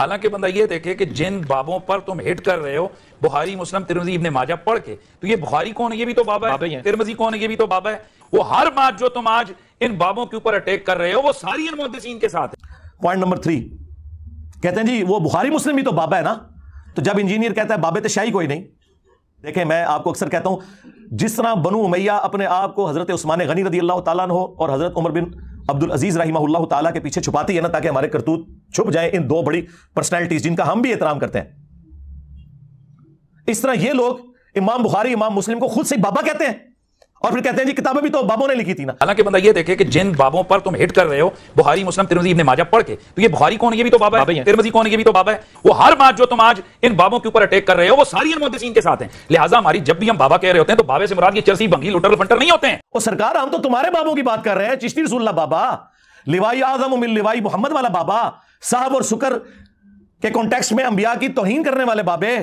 हालांकि बंदा ये देखे कि जिन बाबों पर तुम हिट कर रहे हो बुहारी मुस्लिम तिरमजी इब्ने माजा पढ़ के तो ये बुहारी कौन है ये भी तो बाबा है तिरमजी कौन है ये भी तो बाबा है वो हर बात जो तुम आज इन बाबों के ऊपर अटैक कर रहे हो वो सारी इन मुहदसिन के साथ है पॉइंट नंबर थ्री कहते हैं जी वो बुहारी मुस्लिम भी तो बाबा है ना तो जब इंजीनियर कहता है बाबे तो शाही कोई नहीं देखें मैं आपको अक्सर कहता हूं जिस तरह बनू उमैया अपने आप को हजरत उस्मान गनी रदी अल्लाह तला और हजरत उमर बिन अब्दुल अजीज रही तला के पीछे छुपाती है ना ताकि हमारे करतूत छुप जाए इन दो बड़ी पर्सनैलिटीज जिनका हम भी एहतराम करते हैं इस तरह ये लोग इमाम बुखारी इमाम मुस्लिम को खुद से बाबा कहते हैं और फिर कहते हैं जी किताबें भी तो बाबों ने लिखी थी ना हालांकि बंदा ये देखे कि जिन बाबों पर तुम हिट कर रहे हो बुहारी मुस्लिम तिरमजी ने माजा पढ़ के तो ये बुहारी कौन ये भी तो बाबा है तिरमजी कौन ये भी तो बाबा है वो हर बात जो तुम आज इन बाबों के ऊपर अटैक कर रहे हो वो सारी मुद्दीन के साथ है लिहाजा हमारी जब भी हम बाबा कह रहे होते हैं तो बाबे से मुराद की चरसी बंगी लुटर फंटर नहीं होते हैं और सरकार हम तो तुम्हारे बाबों की बात कर रहे हैं चिश्ती रसुल्ला बाबा लिवाई आजम उमिल लिवाई मोहम्मद वाला बाबा साहब और सुकर के कॉन्टेक्स्ट में अंबिया की तोहन करने वाले बाबे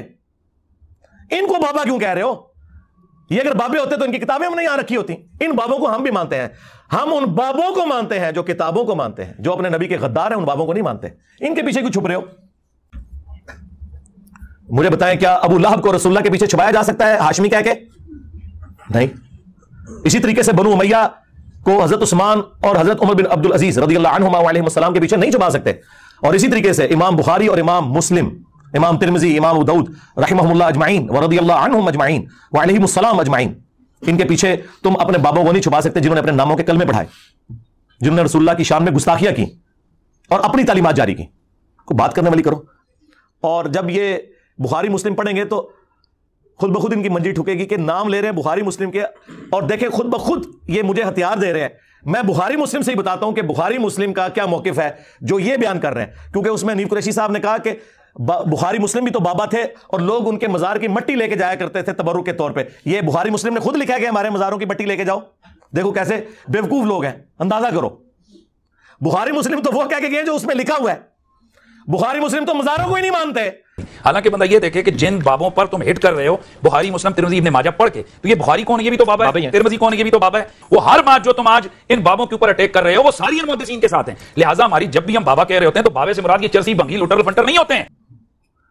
इनको बाबा क्यों कह रहे हो ये अगर बाबे होते तो इनकी किताबें हमने यहां रखी होती इन बाबों को हम भी मानते हैं हम उन बाबों को मानते हैं जो किताबों को मानते हैं जो अपने नबी के गद्दार हैं उन बाबों को नहीं मानते इनके पीछे क्यों छुप रहे हो मुझे बताएं क्या अबू लहब को रसुल्ला के पीछे छुपाया जा सकता है हाशमी कह के नहीं इसी तरीके से बनू मैया को हजरत उस्मान और हजरत उमर बिन अब्दुल अजीज रदी अल्लाह के पीछे नहीं छुपा सकते और इसी तरीके से इमाम बुखारी और इमाम मुस्लिम इमाम तिरमजी इमाम उदऊद रहीमल्ला अजमाइन वरदी अजमाइन वालहीसलाम अजमाइन इनके पीछे तुम अपने बाबों को नहीं छुपा सकते जिन्होंने अपने नामों के कल में पढ़ाए जिन्होंने रसुल्ला की शान में गुस्ताखियां की और अपनी तालीमत जारी की को बात करने वाली करो और जब ये बुखारी मुस्लिम पढ़ेंगे तो खुद ब खुद इनकी मंजी ठुकेगी कि नाम ले रहे हैं बुखारी मुस्लिम के और देखें खुद ब खुद ये मुझे हथियार दे रहे हैं मैं बुखारी मुस्लिम से ही बताता हूं कि बुखारी मुस्लिम का क्या मौकफ है जो ये बयान कर रहे हैं क्योंकि उसमें नीम कुरैशी साहब ने कहा कि बुखारी मुस्लिम भी तो बाबा थे और लोग उनके मजार की मट्टी लेके जाया करते थे तबरुक के तौर पर यह बुखारी मुस्लिम ने खुद लिखा गया हमारे मजारों की मट्टी लेके जाओ देखो कैसे बेवकूफ लोग हैं अंदाजा करो बुखारी मुस्लिम तो वो कह के गए जो उसमें लिखा हुआ है बुखारी मुस्लिम तो मजारों को ही नहीं मानते हालांकि बंदा ये देखे कि जिन बाबों पर तुम हिट कर रहे हो बुहारी मुस्लिम तिरमजी इब्ने माजा पढ़ के तो ये बुहारी कौन ये भी तो बाबा है तिरमजी कौन ये भी तो बाबा है वो हर बात जो तुम आज इन बाबों के ऊपर अटैक कर रहे हो वो सारी मुहदसिन के साथ हैं लिहाजा हमारी जब भी हम बाबा कह रहे होते हैं तो बाबे से मुराद की चरसी बंगी लुटर फंटर नहीं होते हैं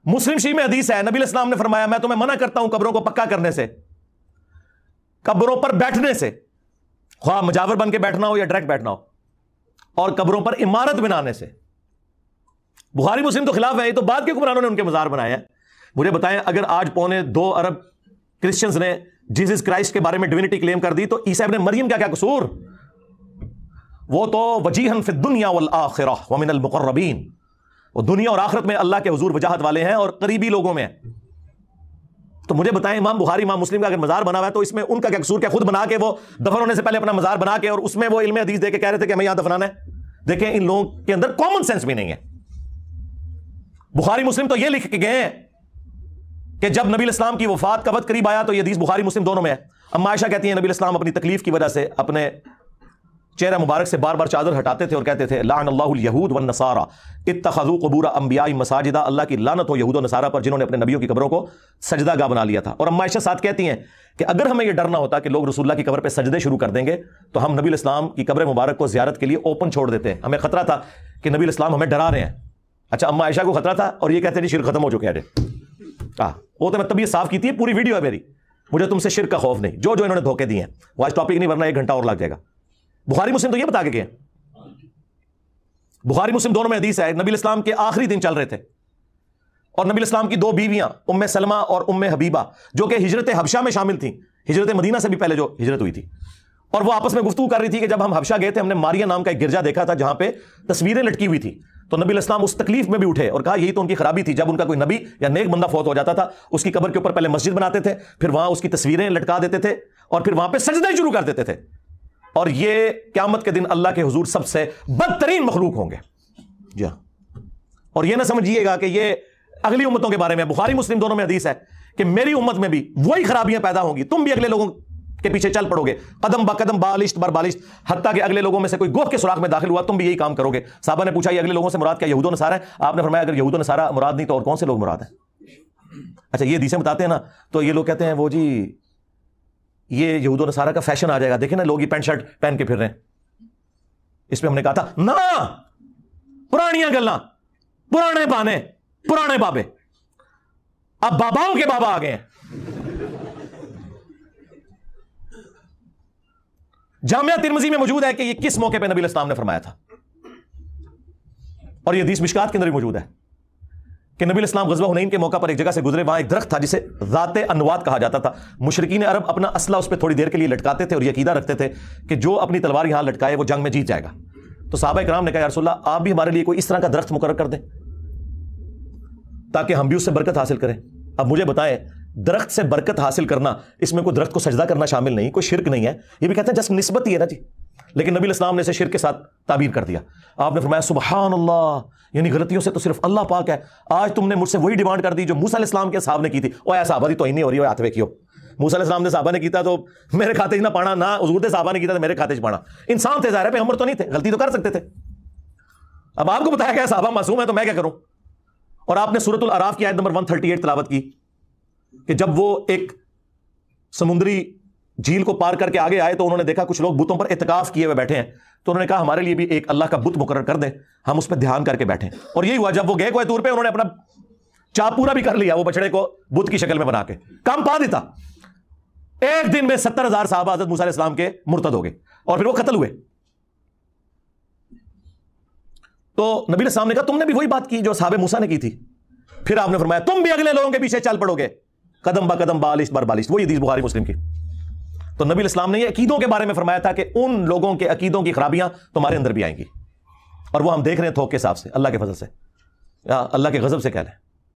मुस्लिम शी में हदीस है नबी इस्लाम ने फरमाया मैं तुम्हें मना करता हूं कब्रों को पक्का करने से कब्रों पर बैठने से ख्वा मजावर बन के बैठना हो या डायरेक्ट बैठना हो और कब्रों पर इमारत बनाने से बुखारी मुस्लिम तो खिलाफ है तो बाद के हुक्मरानों ने उनके मजार बनाए हैं मुझे बताएं अगर आज पौने दो अरब क्रिश्चियंस ने जीसस क्राइस्ट के बारे में डिविनिटी क्लेम कर दी तो ईसा ने मरियम का क्या कसूर वो तो वजीहन फिद दुनिया वल आखिरा वमिन मुकर्रबीन वो दुनिया और आखरत में अल्लाह के हजूर वजाहत वाले हैं और करीबी लोगों में तो मुझे बताएं इमाम बुहारी इमाम मुस्लिम का अगर मजार बना हुआ है तो इसमें उनका क्या कसूर क्या खुद बना के वो दफन होने से पहले अपना मजार बना के और उसमें वो इल्म हदीस देकर कह रहे थे कि हमें यहां दफनाना है देखें इन लोगों के अंदर कॉमन सेंस भी नहीं है बुखारी मुस्लिम तो ये लिख के गए कि जब नबी इस्लाम की वफात का वक्त करीब आया तो यह हदीस बुखारी मुस्लिम दोनों में है अम्मा आयशा कहती है नबी इस्लाम अपनी तकलीफ की वजह से अपने चेहरा मुबारक से बार बार चादर हटाते थे और कहते थे लाहूद वन नसारा इतखजू कबूरा अम्बियाई मसाजिदा अल्लाह की लानत हो यहूद नसारा पर जिन्होंने अपने नबियों की कबरों को सजदा गाह बना लिया था और अम्मा ऐशा साथ कहती हैं कि अगर हमें यह डरना होता कि लोग रसुल्ला की कबर पर सजदे शुरू कर देंगे तो हम नबी इस्लाम की कब्र मुबारक को ज्यारत के लिए ओपन छोड़ देते हैं हमें खतरा था कि नबी इस्लाम हमें डरा रहे हैं अच्छा अम्मा ऐशा को खतरा था और ये कहते नहीं शिर खत्म हो चुके अरे हाँ वो तो मैं तबीयत साफ की थी पूरी वीडियो है मेरी मुझे तुमसे शिर का खौफ नहीं जो जो इन्होंने धोखे दिए हैं वो आज टॉपिक नहीं वरना एक घंटा और लग जाएगा बुखारी मुस्लिम तो यह बता के गए बुखारी मुस्लिम दोनों में हदीस है नबी इस्लाम के आखिरी दिन चल रहे थे और नबी इस्लाम की दो बीवियां उम सलमा और उम हबीबा जो कि हिजरत हबशा में शामिल थी हिजरत मदीना से भी पहले जो हिजरत हुई थी और वो आपस में गुफ्तू कर रही थी कि जब हम हबशा गए थे हमने मारिया नाम का एक गिरजा देखा था जहां पर तस्वीरें लटकी हुई थी तो नबी इस्लाम उस तकलीफ में भी उठे और कहा यही तो उनकी खराबी थी जब उनका कोई नबी या नेक बंदा फौत हो जाता था उसकी कबर के ऊपर पहले मस्जिद बनाते थे फिर वहां उसकी तस्वीरें लटका देते थे और फिर वहां पर सजदा शुरू कर देते थे और ये क्यामत के दिन अल्लाह के हजूर सबसे बदतरीन मखलूक होंगे जी हाँ। और यह ना समझिएगा कि ये अगली उम्मतों के बारे में बुखारी मुस्लिम दोनों में हदीस है कि मेरी उम्मत में भी वही खराबियां पैदा होंगी तुम भी अगले लोगों के पीछे चल पड़ोगे कदम बा कदम बालिश्त बर बालिश्त हत्या के अगले लोगों में से कोई गोफ के सुराख में दाखिल हुआ तुम भी यही काम करोगे साहबा ने पूछा ये अगले लोगों से मुराद क्या यहूदों सारा है आपने फरमाया अगर यहूदों सारा मुराद नहीं तो और कौन से लोग मुराद है अच्छा ये हदीसें बताते हैं ना तो ये लोग कहते हैं वो जी ये यहूद नसारा का फैशन आ जाएगा देखे ना लोग ये पैंट शर्ट पहन के फिर रहे हैं इस पर हमने कहा था ना पुरानिया गल्ला पुराने बहाने पुराने बाबे अब बाबाओं के बाबा आ गए जामिया तिरमजी में मौजूद है कि ये किस मौके पर नबी इस्लाम ने फरमाया था और ये हदीस मिशकात के अंदर भी मौजूद है कि नबी इस्लाम गजबा हुनैन के मौका पर एक जगह से गुजरे वहां एक दरख्त था जिसे ज़ात अनुवाद कहा जाता था मुशरकिन अरब अपना असला उस पर थोड़ी देर के लिए लटकाते थे और यकीदा रखते थे कि जो अपनी तलवार यहां लटकाए वो जंग में जीत जाएगा तो साहबा इक्राम ने कहा यारसोल्ला आप भी हमारे लिए कोई इस तरह का दरख्त मुकर कर दें ताकि हम भी उससे बरकत हासिल करें अब मुझे बताएं दरख्त से बरकत हासिल करना इसमें कोई दरख्त को सजदा करना शामिल नहीं कोई शिरक नहीं है ये भी कहते हैं जस्ट नस्बत ही है ना जी लेकिन नबी इस्लाम ने इसे शिर के साथ ताबीर कर दिया आपने फरमाया सुबहानल्ला यानी गलतियों से तो सिर्फ अल्लाह पाक है आज तुमने मुझसे वही डिमांड कर दी जो मूसा इस्लाम के साहब ने की थी वो ऐसा दी तो नहीं हो रही है हाथ वेखियो मूसा इस्लाम ने साहबा ने किया तो मेरे खाते ना पाना ना हजूर ने साहबा ने किया तो मेरे खाते पाना इंसान थे जहरा पे पैगम्बर तो नहीं थे गलती तो कर सकते थे अब आपको बताया गया साहबा मासूम है तो मैं क्या करूं और आपने सूरत अराफ की आयत नंबर 138 तलावत की कि जब वो एक समुद्री झील को पार करके आगे आए तो उन्होंने देखा कुछ लोग बुतों पर इतकाफ किए हुए बैठे हैं तो उन्होंने कहा हमारे लिए भी एक अल्लाह का बुत मुकर कर दे हम उस पर ध्यान करके बैठे और यही हुआ जब वो गए कोयतूर पर उन्होंने अपना चाप पूरा भी कर लिया वो बछड़े को बुत की शक्ल में बना के काम पा देता एक दिन में सत्तर हजार साहब आजत मूसा इस्लाम के मुर्तद हो गए और फिर वो कत्ल हुए तो नबी ने कहा तुमने भी वही बात की जो साहब मूसा ने की थी फिर आपने फरमाया तुम भी अगले लोगों के पीछे चल पड़ोगे कदम बा कदम बालिश बार बालिश वही हदीस बुखारी मुस्लिम की तो नबी इस्लाम ने अकीदों के बारे में फरमाया था कि उन लोगों के अकीदों की खराबियां तुम्हारे अंदर भी आएंगी और वो हम देख रहे हैं थोक के हिसाब से अल्लाह के फजल से अल्लाह के गजब से कह लें